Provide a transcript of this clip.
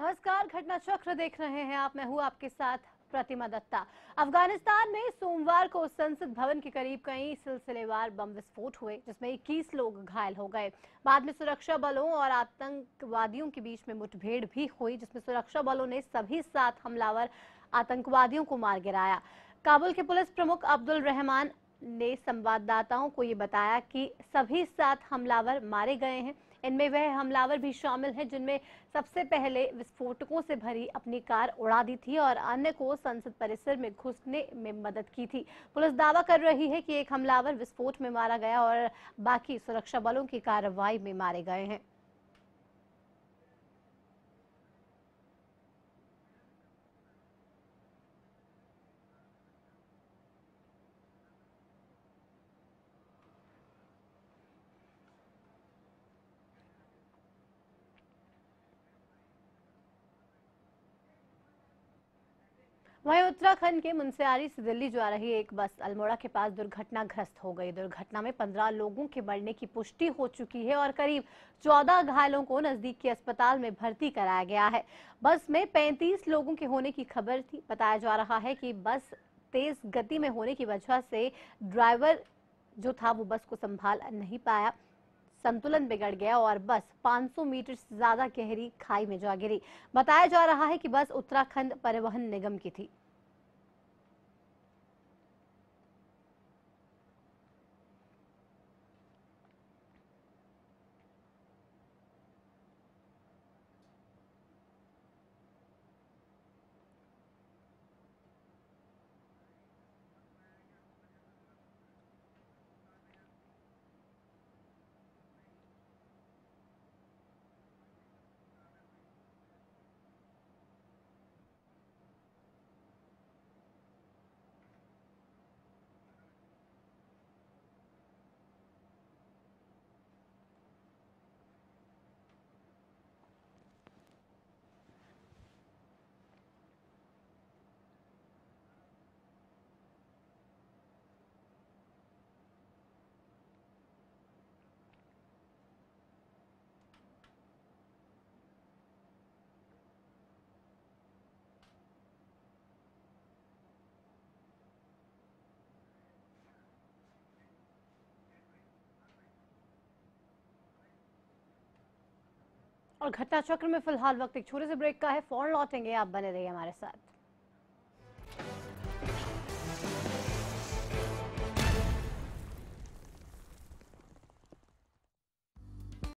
नमस्कार घटना चक्र देख रहे हैं आप मैं हूँ आपके साथ प्रतिमा दत्ता अफगानिस्तान में सोमवार को संसद भवन के करीब कई सिलसिलेवार बम विस्फोट हुए जिसमें 21 लोग घायल हो गए बाद में सुरक्षा बलों और आतंकवादियों के बीच में मुठभेड़ भी हुई जिसमें सुरक्षा बलों ने सभी सात हमलावर आतंकवादियों को मार गिराया काबुल के पुलिस प्रमुख अब्दुल रहमान ने संवाददाताओं को ये बताया कि सभी सात हमलावर मारे गए हैं इनमें वह हमलावर भी शामिल हैं जिनमें सबसे पहले विस्फोटकों से भरी अपनी कार उड़ा दी थी और अन्य को संसद परिसर में घुसने में मदद की थी पुलिस दावा कर रही है कि एक हमलावर विस्फोट में मारा गया और बाकी सुरक्षा बलों की कार्रवाई में मारे गए हैं वहीं उत्तराखंड के मुंसियारी से दिल्ली जा रही एक बस अल्मोड़ा के पास दुर्घटनाग्रस्त हो गई दुर्घटना में 15 लोगों के मरने की पुष्टि हो चुकी है और करीब 14 घायलों को नजदीक के अस्पताल में भर्ती कराया गया है बस में 35 लोगों के होने की खबर थी बताया जा रहा है कि बस तेज गति में होने की वजह से ड्राइवर जो था वो बस को संभाल नहीं पाया संतुलन बिगड़ गया और बस 500 मीटर से ज्यादा गहरी खाई में जा गिरी बताया जा रहा है कि बस उत्तराखंड परिवहन निगम की थी और घटना चक्र में फिलहाल वक्त एक छोटे से ब्रेक का है फौरन लौटेंगे आप बने रहिए हमारे साथ